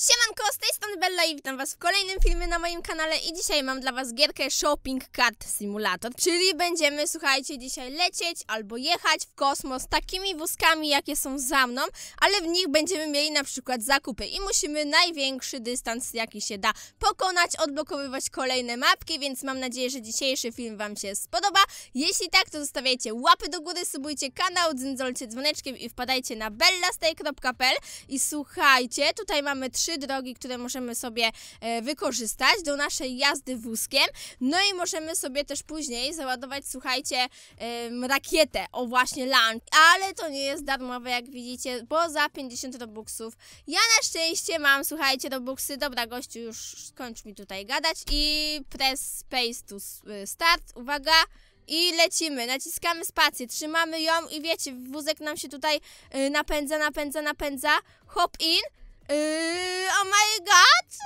Siemanko, z tej strony Bella i witam was w kolejnym filmie na moim kanale i dzisiaj mam dla was gierkę Shopping Card Simulator, czyli będziemy, słuchajcie, dzisiaj lecieć albo jechać w kosmos takimi wózkami, jakie są za mną, ale w nich będziemy mieli na przykład zakupy i musimy największy dystans, jaki się da pokonać, odblokowywać kolejne mapki, więc mam nadzieję, że dzisiejszy film wam się spodoba. Jeśli tak, to zostawiajcie łapy do góry, subujcie kanał, dzwoneczkiem i wpadajcie na bellastay.pl i słuchajcie, tutaj mamy trzy trzy drogi, które możemy sobie e, wykorzystać do naszej jazdy wózkiem. No i możemy sobie też później załadować, słuchajcie, rakietę, o właśnie lunch. Ale to nie jest darmowe, jak widzicie, bo za 50 robuxów. Ja na szczęście mam, słuchajcie, robuxy. Dobra, gościu, już skończ mi tutaj gadać. I press space to e, start. Uwaga i lecimy, naciskamy spację, trzymamy ją i wiecie, wózek nam się tutaj e, napędza, napędza, napędza, hop in, Yy, oh my god!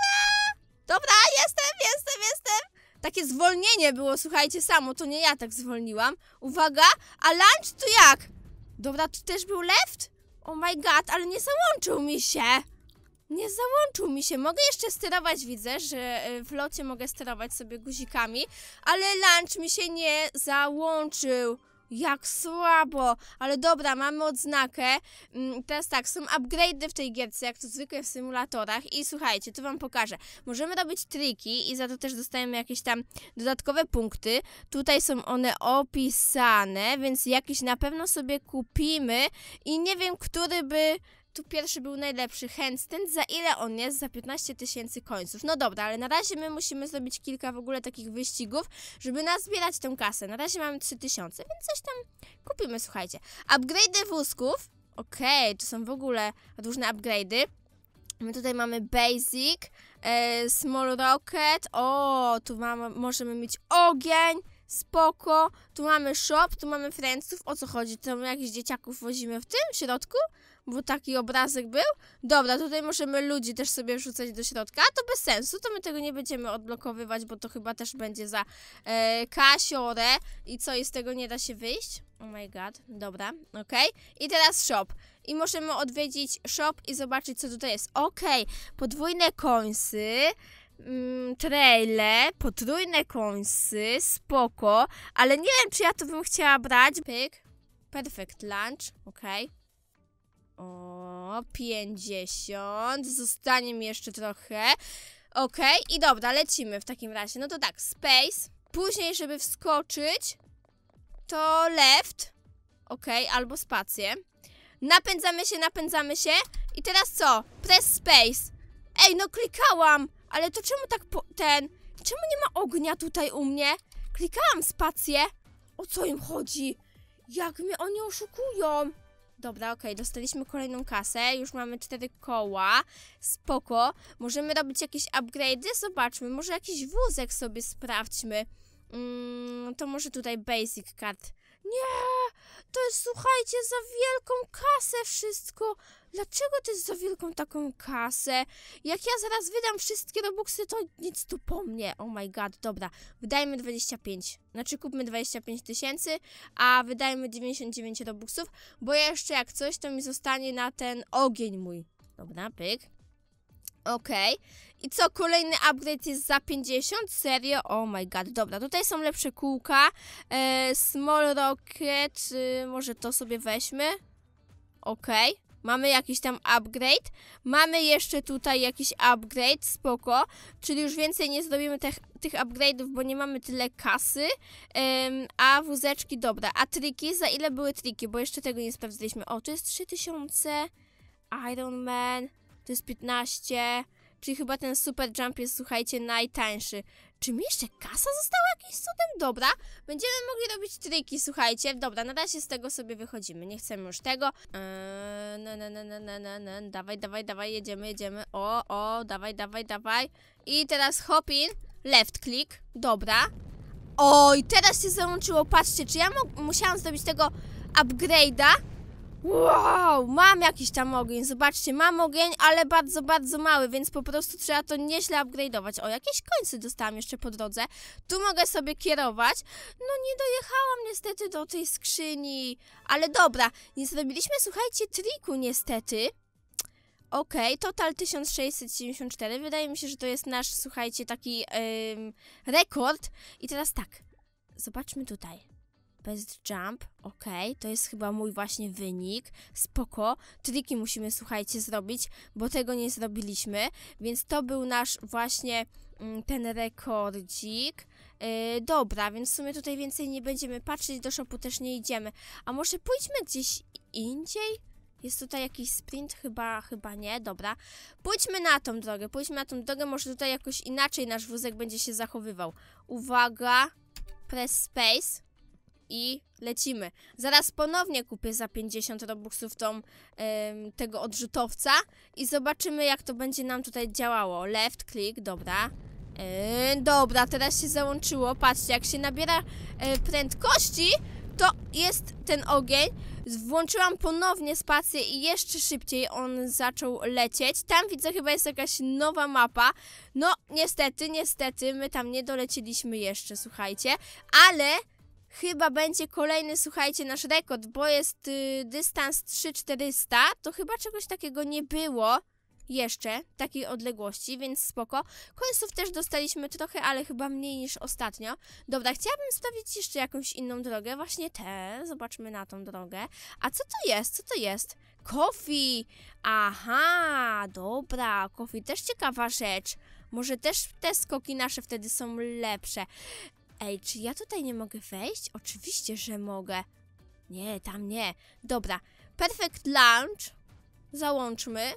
Dobra, jestem, jestem, jestem! Takie zwolnienie było, słuchajcie, samo, to nie ja tak zwolniłam. Uwaga, a lunch tu jak? Dobra, tu też był left? Oh my god, ale nie załączył mi się! Nie załączył mi się. Mogę jeszcze sterować, widzę, że y, w locie mogę sterować sobie guzikami, ale lunch mi się nie załączył. Jak słabo, ale dobra, mamy odznakę. Mm, teraz tak, są upgrade'y w tej gierce, jak to zwykle w symulatorach. I słuchajcie, tu wam pokażę. Możemy robić triki i za to też dostajemy jakieś tam dodatkowe punkty. Tutaj są one opisane, więc jakieś na pewno sobie kupimy. I nie wiem, który by tu pierwszy był najlepszy handstand. Za ile on jest? Za 15 tysięcy końców. No dobra, ale na razie my musimy zrobić kilka w ogóle takich wyścigów, żeby nazbierać tę kasę. Na razie mamy tysiące, więc coś tam kupimy, słuchajcie. Upgrade wózków. Okej, okay, to są w ogóle różne upgrade'y. My tutaj mamy Basic, e, Small Rocket, o, tu mamy, możemy mieć ogień, spoko, tu mamy shop, tu mamy friendsów, o co chodzi, to my jakichś dzieciaków wozimy w tym środku? bo taki obrazek był. Dobra, tutaj możemy ludzi też sobie wrzucać do środka, a to bez sensu, to my tego nie będziemy odblokowywać, bo to chyba też będzie za e, kasiorę i co, i z tego nie da się wyjść? Oh my god, dobra, ok. I teraz shop. I możemy odwiedzić shop i zobaczyć, co tutaj jest. Ok, podwójne końsy mm, trailer, potrójne końsy, spoko, ale nie wiem, czy ja to bym chciała brać. Pyk, perfect lunch, okej. Okay. O, 50. Zostanie mi jeszcze trochę. Okej, okay, i dobra, lecimy w takim razie. No to tak, space. Później, żeby wskoczyć, to left. Okej, okay, albo spację. Napędzamy się, napędzamy się. I teraz co? Press space. Ej, no klikałam! Ale to czemu tak po... ten... Czemu nie ma ognia tutaj u mnie? Klikałam spację. O co im chodzi? Jak mnie oni oszukują? Dobra, okej, okay, dostaliśmy kolejną kasę, już mamy cztery koła, spoko. Możemy robić jakieś upgrade'y? Zobaczmy, może jakiś wózek sobie sprawdźmy. Mm, to może tutaj basic card nie, to jest słuchajcie, za wielką kasę wszystko. Dlaczego to jest za wielką taką kasę? Jak ja zaraz wydam wszystkie robuxy, to nic tu po mnie. Oh my god, dobra, wydajmy 25. Znaczy kupmy 25 tysięcy, a wydajmy 99 robuxów, bo jeszcze jak coś, to mi zostanie na ten ogień mój. Dobra, pyk. Okej. Okay. I co, kolejny upgrade jest za 50? Serio? Oh my god, dobra, tutaj są lepsze kółka. E, small Rocket, e, może to sobie weźmy. Okej. Okay. Mamy jakiś tam upgrade. Mamy jeszcze tutaj jakiś upgrade, spoko. Czyli już więcej nie zrobimy tych, tych upgrade'ów, bo nie mamy tyle kasy. Um, a wózeczki, dobra. A triki? Za ile były triki? Bo jeszcze tego nie sprawdziliśmy. O, to jest 3000. Iron Man to jest 15, czyli chyba ten super jump jest, słuchajcie, najtańszy. Czy mi jeszcze kasa została jakimś cudem? Dobra, będziemy mogli robić triki, słuchajcie. Dobra, na razie z tego sobie wychodzimy, nie chcemy już tego. Eee, na, na, na, na, na, na, na. Dawaj, dawaj, dawaj, jedziemy, jedziemy. O, o, dawaj, dawaj, dawaj. I teraz hop in, left click, dobra. Oj, teraz się załączyło, patrzcie, czy ja musiałam zrobić tego upgrade'a? Wow, mam jakiś tam ogień, zobaczcie, mam ogień, ale bardzo, bardzo mały, więc po prostu trzeba to nieźle upgrade'ować. O, jakieś końce dostałam jeszcze po drodze, tu mogę sobie kierować. No nie dojechałam niestety do tej skrzyni, ale dobra, nie zrobiliśmy, słuchajcie, triku niestety. OK, total 1674. Wydaje mi się, że to jest nasz, słuchajcie, taki yy, rekord. I teraz tak, zobaczmy tutaj. Best jump, ok, to jest chyba mój właśnie wynik, spoko. Triki musimy, słuchajcie, zrobić, bo tego nie zrobiliśmy, więc to był nasz właśnie mm, ten rekordzik. Yy, dobra, więc w sumie tutaj więcej nie będziemy patrzeć, do shopu też nie idziemy. A może pójdźmy gdzieś indziej? Jest tutaj jakiś sprint? Chyba, chyba nie, dobra. Pójdźmy na tą drogę, pójdźmy na tą drogę, może tutaj jakoś inaczej nasz wózek będzie się zachowywał. Uwaga, press space i lecimy. Zaraz ponownie kupię za 50 robuxów tą, tego odrzutowca i zobaczymy jak to będzie nam tutaj działało. Left click, dobra. Yy, dobra, teraz się załączyło. Patrzcie, jak się nabiera yy, prędkości, to jest ten ogień. Włączyłam ponownie spację i jeszcze szybciej on zaczął lecieć. Tam widzę chyba jest jakaś nowa mapa. No niestety, niestety, my tam nie doleciliśmy jeszcze, słuchajcie. Ale chyba będzie kolejny, słuchajcie, nasz rekord, bo jest y, dystans 3400, to chyba czegoś takiego nie było jeszcze takiej odległości, więc spoko. Końców też dostaliśmy trochę, ale chyba mniej niż ostatnio. Dobra, chciałabym sprawdzić jeszcze jakąś inną drogę, właśnie tę. Zobaczmy na tą drogę. A co to jest? Co to jest? Kofi! Aha, dobra, kofi też ciekawa rzecz. Może też te skoki nasze wtedy są lepsze. Ej, czy ja tutaj nie mogę wejść? Oczywiście, że mogę. Nie, tam nie. Dobra, Perfect Launch. Załączmy.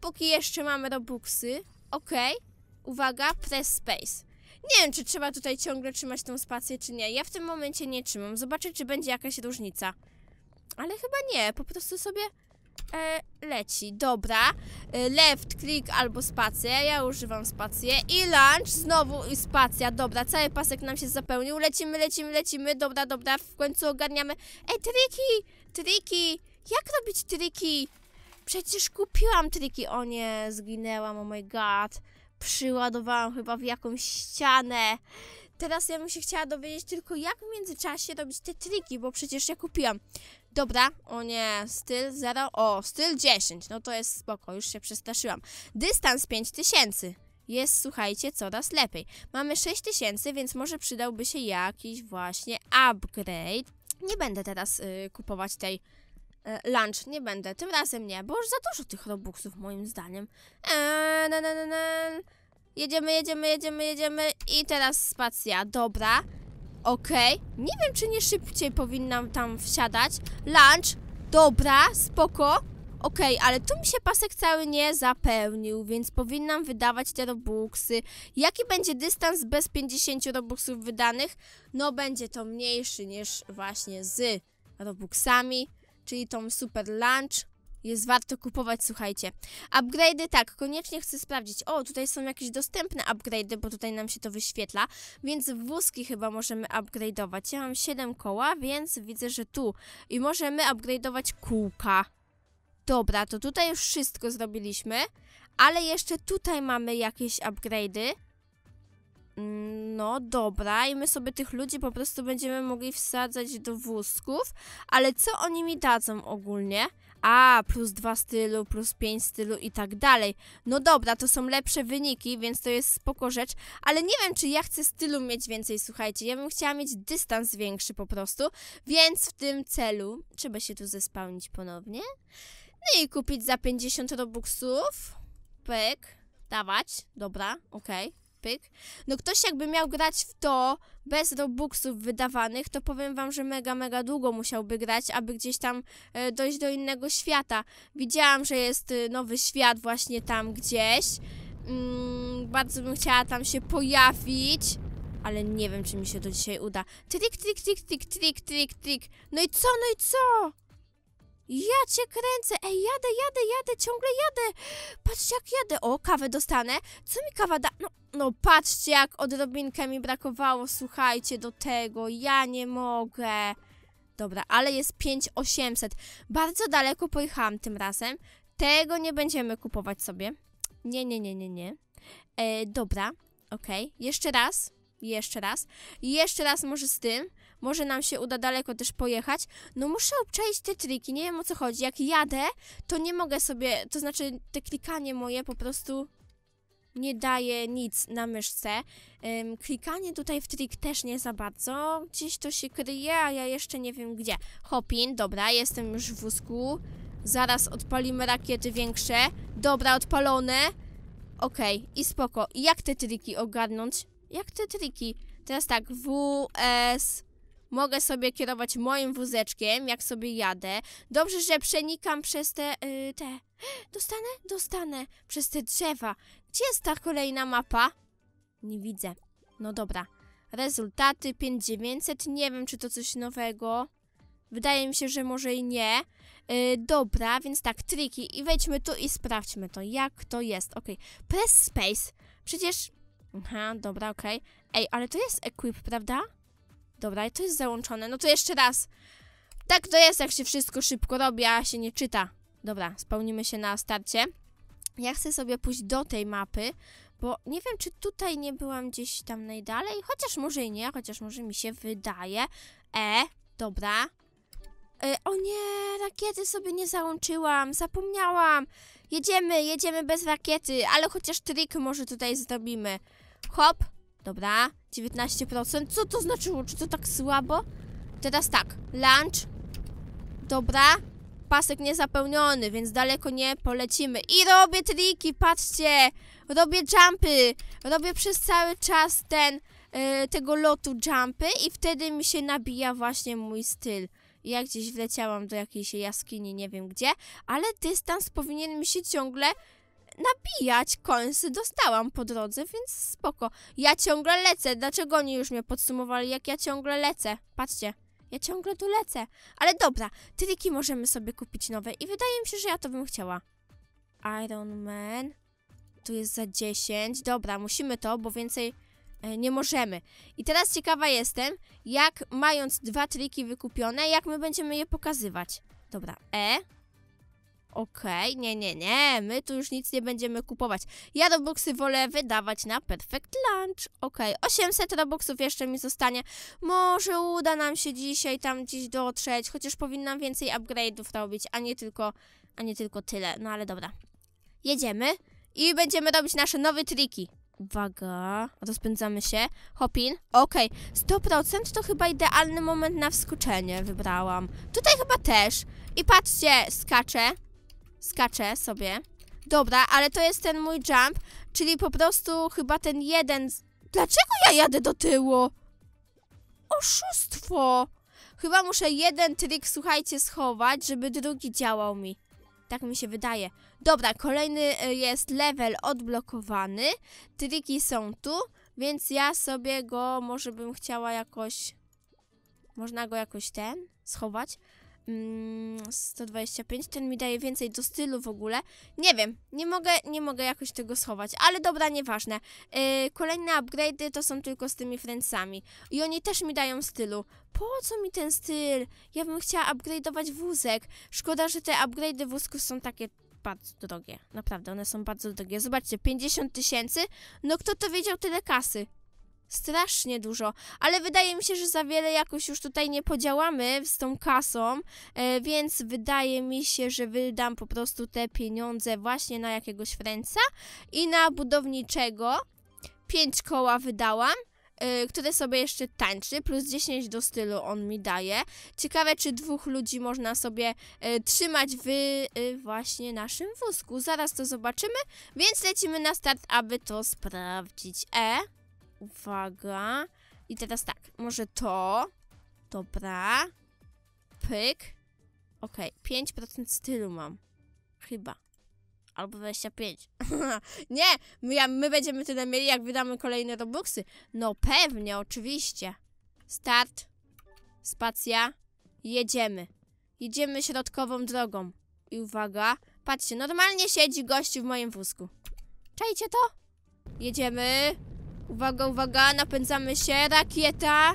Póki jeszcze mamy robuxy. Ok. Uwaga, press space. Nie wiem, czy trzeba tutaj ciągle trzymać tą spację, czy nie. Ja w tym momencie nie trzymam. Zobaczę, czy będzie jakaś różnica. Ale chyba nie. Po prostu sobie E, leci, dobra. E, left click albo spacja, ja używam spację. I lunch, znowu i spacja, dobra, cały pasek nam się zapełnił. Lecimy, lecimy, lecimy, dobra, dobra, w końcu ogarniamy. Ej, triki, triki, jak robić triki? Przecież kupiłam triki, o nie, zginęłam, oh my god. Przyładowałam chyba w jakąś ścianę. Teraz ja bym się chciała dowiedzieć tylko, jak w międzyczasie robić te triki, bo przecież ja kupiłam. Dobra, o nie, styl 0, o, styl 10, no to jest spoko, już się przestraszyłam. Dystans 5000, jest, słuchajcie, coraz lepiej. Mamy 6000, więc może przydałby się jakiś właśnie upgrade. Nie będę teraz y, kupować tej y, lunch, nie będę, tym razem nie, bo już za dużo tych robuxów moim zdaniem. Eee, na, na, na, na. Jedziemy, jedziemy, jedziemy, jedziemy i teraz spacja, dobra. Okej. Okay. Nie wiem, czy nie szybciej powinnam tam wsiadać. Lunch. Dobra, spoko. Okej, okay, ale tu mi się pasek cały nie zapełnił, więc powinnam wydawać te robuxy. Jaki będzie dystans bez 50 robuxów wydanych? No będzie to mniejszy niż właśnie z robuxami, czyli tą super lunch jest warto kupować, słuchajcie. Upgrade'y tak, koniecznie chcę sprawdzić. O, tutaj są jakieś dostępne upgrade'y, bo tutaj nam się to wyświetla, więc wózki chyba możemy upgrade'ować. Ja mam 7 koła, więc widzę, że tu. I możemy upgrade'ować kółka. Dobra, to tutaj już wszystko zrobiliśmy, ale jeszcze tutaj mamy jakieś upgrade'y. Mm, no dobra, i my sobie tych ludzi po prostu będziemy mogli wsadzać do wózków, ale co oni mi dadzą ogólnie? A, plus dwa stylu, plus pięć stylu i tak dalej. No dobra, to są lepsze wyniki, więc to jest spoko rzecz, ale nie wiem, czy ja chcę stylu mieć więcej, słuchajcie. Ja bym chciała mieć dystans większy po prostu, więc w tym celu trzeba się tu zespałnić ponownie. No i kupić za 50 robuxów. Pyk. Dawać. Dobra, okej. Okay pyk. No ktoś jakby miał grać w to bez robuxów wydawanych, to powiem wam, że mega, mega długo musiałby grać, aby gdzieś tam e, dojść do innego świata. Widziałam, że jest e, nowy świat właśnie tam gdzieś. Mm, bardzo bym chciała tam się pojawić. Ale nie wiem, czy mi się to dzisiaj uda. Trik, trik, trik, trik, trik, trik, trik. No i co, no i co? Ja cię kręcę, ej, jadę, jadę, jadę, ciągle jadę. Patrzcie, jak jadę. O, kawę dostanę. Co mi kawa da? No, no patrzcie, jak odrobinkę mi brakowało, słuchajcie, do tego. Ja nie mogę. Dobra, ale jest 5800. Bardzo daleko pojechałam tym razem. Tego nie będziemy kupować sobie. Nie, nie, nie, nie, nie. E, dobra, okej. Okay. Jeszcze raz. Jeszcze raz. Jeszcze raz może z tym może nam się uda daleko też pojechać. No muszę obczaić te triki, nie wiem o co chodzi. Jak jadę, to nie mogę sobie, to znaczy te klikanie moje po prostu nie daje nic na myszce. Um, klikanie tutaj w trik też nie za bardzo. Gdzieś to się kryje, a ja jeszcze nie wiem gdzie. Hopin, dobra, jestem już w wózku. Zaraz odpalimy rakiety większe. Dobra, odpalone. Okej, okay, i spoko. Jak te triki ogarnąć? Jak te triki? Teraz tak, W, S, mogę sobie kierować moim wózeczkiem, jak sobie jadę. Dobrze, że przenikam przez te, yy, te, dostanę? Dostanę przez te drzewa. Gdzie jest ta kolejna mapa? Nie widzę. No dobra. Rezultaty 5900, nie wiem czy to coś nowego. Wydaje mi się, że może i nie. Yy, dobra, więc tak, triki. I wejdźmy tu i sprawdźmy to, jak to jest. Ok, press space. Przecież... Aha, dobra, ok. Ej, ale to jest equip, prawda? Dobra, i to jest załączone. No to jeszcze raz. Tak to jest, jak się wszystko szybko robi, a się nie czyta. Dobra, spełnimy się na starcie. Ja chcę sobie pójść do tej mapy, bo nie wiem, czy tutaj nie byłam gdzieś tam najdalej, chociaż może i nie, chociaż może mi się wydaje. E, dobra. E, o nie, rakiety sobie nie załączyłam, zapomniałam. Jedziemy, jedziemy bez rakiety, ale chociaż trik może tutaj zrobimy. Hop, Dobra, 19%. Co to znaczyło? Czy to tak słabo? Teraz tak, lunch. Dobra, pasek niezapełniony, więc daleko nie polecimy. I robię triki, patrzcie! Robię jumpy, robię przez cały czas ten, y, tego lotu jumpy i wtedy mi się nabija właśnie mój styl. Ja gdzieś wleciałam do jakiejś jaskini, nie wiem gdzie, ale dystans powinien mi się ciągle nabijać. końsy dostałam po drodze, więc spoko. Ja ciągle lecę. Dlaczego oni już mnie podsumowali, jak ja ciągle lecę? Patrzcie. Ja ciągle tu lecę. Ale dobra, triki możemy sobie kupić nowe i wydaje mi się, że ja to bym chciała. Iron Man. Tu jest za 10. Dobra, musimy to, bo więcej e, nie możemy. I teraz ciekawa jestem, jak mając dwa triki wykupione, jak my będziemy je pokazywać. Dobra, E. Okej, okay, nie, nie, nie, my tu już nic nie będziemy kupować. Ja robuxy wolę wydawać na Perfect Lunch. Okej, okay, 800 robuxów jeszcze mi zostanie. Może uda nam się dzisiaj tam gdzieś dotrzeć, chociaż powinnam więcej upgrade'ów robić, a nie tylko, a nie tylko tyle. No ale dobra. Jedziemy i będziemy robić nasze nowe triki. Uwaga, rozpędzamy się. Hopin, okej, okay. 100% to chyba idealny moment na wskoczenie wybrałam. Tutaj chyba też. I patrzcie, skaczę. Skaczę sobie. Dobra, ale to jest ten mój jump, czyli po prostu chyba ten jeden... Z... Dlaczego ja jadę do tyłu? Oszustwo! Chyba muszę jeden trik, słuchajcie, schować, żeby drugi działał mi. Tak mi się wydaje. Dobra, kolejny e, jest level odblokowany. Triki są tu, więc ja sobie go może bym chciała jakoś... Można go jakoś ten schować? 125, mm, ten mi daje więcej do stylu w ogóle. Nie wiem, nie mogę, nie mogę jakoś tego schować, ale dobra, nieważne. Yy, kolejne upgrade'y to są tylko z tymi friendsami. I oni też mi dają stylu. Po co mi ten styl? Ja bym chciała upgrade'ować wózek. Szkoda, że te upgrade'y wózków są takie bardzo drogie. Naprawdę, one są bardzo drogie. Zobaczcie, 50 tysięcy? No kto to wiedział tyle kasy? strasznie dużo, ale wydaje mi się, że za wiele jakoś już tutaj nie podziałamy z tą kasą, e, więc wydaje mi się, że wydam po prostu te pieniądze właśnie na jakiegoś fręca i na budowniczego. Pięć koła wydałam e, które sobie jeszcze tańczy, plus 10 do stylu on mi daje. Ciekawe, czy dwóch ludzi można sobie e, trzymać w właśnie naszym wózku. Zaraz to zobaczymy, więc lecimy na start, aby to sprawdzić. E, Uwaga. I teraz tak, może to. Dobra. Pyk. Okej, okay. 5% stylu mam. Chyba. Albo 25. nie, my, my będziemy tyle mieli, jak wydamy kolejne robuxy. No pewnie, oczywiście. Start. Spacja. Jedziemy. Jedziemy środkową drogą. I uwaga, patrzcie, normalnie siedzi gości w moim wózku. Czajcie to. Jedziemy. Uwaga, uwaga, napędzamy się, rakieta.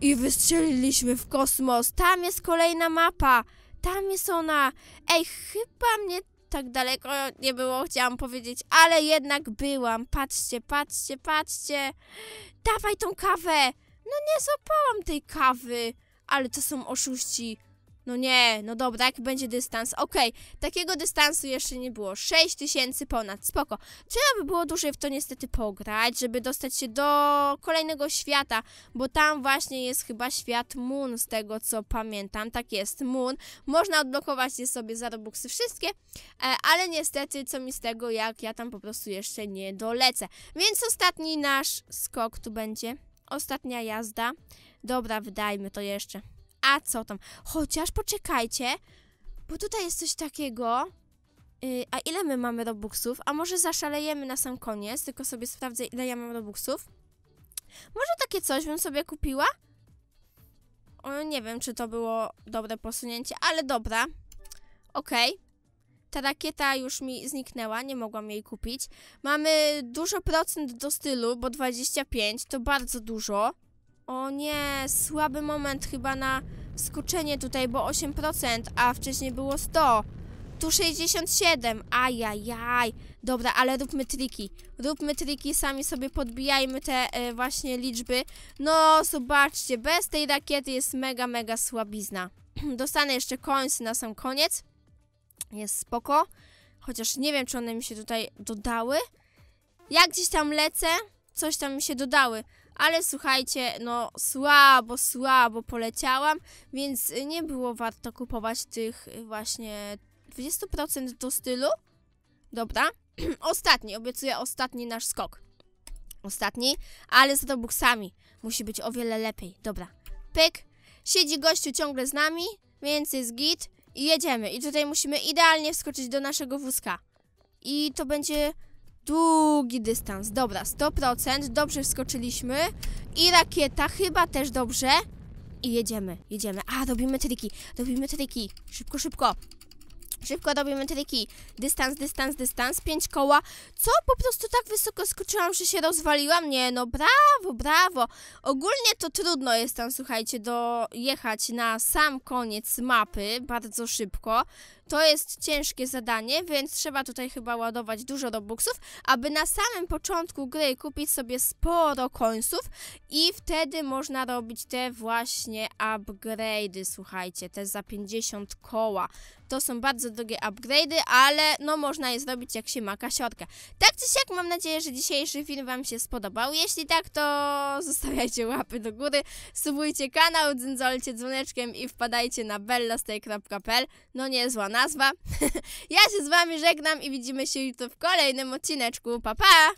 I wystrzeliliśmy w kosmos. Tam jest kolejna mapa. Tam jest ona. Ej, chyba mnie tak daleko nie było, chciałam powiedzieć, ale jednak byłam. Patrzcie, patrzcie, patrzcie. Dawaj tą kawę. No nie zapałam tej kawy. Ale to są oszuści. No nie, no dobra, jak będzie dystans? Okej, okay, takiego dystansu jeszcze nie było. 6 tysięcy ponad, spoko. Trzeba by było dłużej w to niestety pograć, żeby dostać się do kolejnego świata, bo tam właśnie jest chyba świat Moon, z tego co pamiętam. Tak jest, Moon. Można odblokować je sobie za Robuxy wszystkie, e, ale niestety co mi z tego, jak ja tam po prostu jeszcze nie dolecę. Więc ostatni nasz skok tu będzie. Ostatnia jazda. Dobra, wydajmy to jeszcze a co tam. Chociaż poczekajcie, bo tutaj jest coś takiego. Yy, a ile my mamy robuxów? A może zaszalejemy na sam koniec, tylko sobie sprawdzę, ile ja mam robuxów. Może takie coś bym sobie kupiła? O, nie wiem, czy to było dobre posunięcie, ale dobra. Okej. Okay. Ta rakieta już mi zniknęła, nie mogłam jej kupić. Mamy dużo procent do stylu, bo 25 to bardzo dużo. O nie, słaby moment chyba na skoczenie tutaj, bo 8%, a wcześniej było 100. Tu 67, ajajaj. Dobra, ale róbmy triki. Róbmy triki, sami sobie podbijajmy te y, właśnie liczby. No, zobaczcie, bez tej rakiety jest mega, mega słabizna. Dostanę jeszcze końce na sam koniec. Jest spoko. Chociaż nie wiem, czy one mi się tutaj dodały. Jak gdzieś tam lecę, coś tam mi się dodały ale słuchajcie, no słabo, słabo poleciałam, więc nie było warto kupować tych y, właśnie 20% do stylu. Dobra, ostatni, obiecuję ostatni nasz skok. Ostatni, ale za to buksami. Musi być o wiele lepiej. Dobra, pyk. Siedzi gościu ciągle z nami, więc jest git i jedziemy. I tutaj musimy idealnie wskoczyć do naszego wózka. I to będzie Długi dystans. Dobra, 100%. Dobrze wskoczyliśmy. I rakieta chyba też dobrze. I jedziemy, jedziemy. A, robimy triki, robimy triki. Szybko, szybko. Szybko robimy triki. Dystans, dystans, dystans. Pięć koła. Co? Po prostu tak wysoko skoczyłam, że się rozwaliłam? Nie, no brawo, brawo. Ogólnie to trudno jest tam, słuchajcie, dojechać na sam koniec mapy bardzo szybko. To jest ciężkie zadanie, więc trzeba tutaj chyba ładować dużo robuxów, aby na samym początku gry kupić sobie sporo końców i wtedy można robić te właśnie upgrade'y, słuchajcie, te za 50 koła. To są bardzo drogie upgrade'y, ale no można je zrobić jak się ma kasiorkę. Tak czy siak mam nadzieję, że dzisiejszy film Wam się spodobał. Jeśli tak, to zostawiajcie łapy do góry, subujcie kanał, dzędzolcie dzwoneczkiem i wpadajcie na bellastay.pl. No niezła, na nazwa. ja się z wami żegnam i widzimy się jutro w kolejnym odcineczku. Pa, pa!